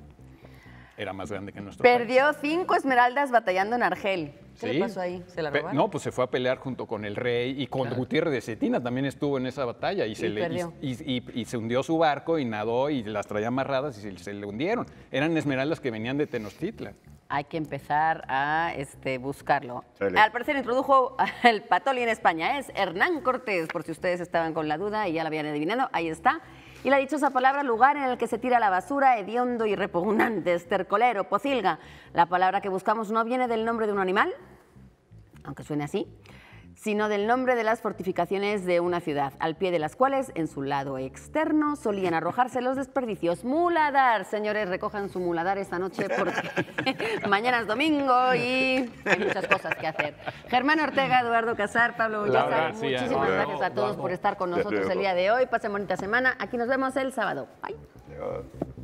Era más grande que nuestro país. Perdió cinco esmeraldas batallando en Argel. ¿Qué pasó ahí? ¿Se la robaron? No, pues se fue a pelear junto con el rey y con Gutiérrez de Cetina también estuvo en esa batalla y, se hundió su barco y nadó y las traía amarradas y se, le hundieron. Eran esmeraldas que venían de Tenochtitlan hay que empezar a este, buscarlo. Al parecer introdujo el patoli en España, es Hernán Cortés, por si ustedes estaban con la duda y ya la habían adivinado, ahí está. Y la dichosa palabra, lugar en el que se tira la basura, hediondo y repugnante, estercolero, pocilga. La palabra que buscamos no viene del nombre de un animal, aunque suene así, sino del nombre de las fortificaciones de una ciudad, al pie de las cuales, en su lado externo, solían arrojarse los desperdicios. Muladar, señores, recojan su muladar esta noche porque mañana es domingo y hay muchas cosas que hacer. Germán Ortega, Eduardo Casar, Pablo Bullosa, muchísimas gracias a todos por estar con nosotros el día de hoy. Pasen bonita semana. Aquí nos vemos el sábado. Bye.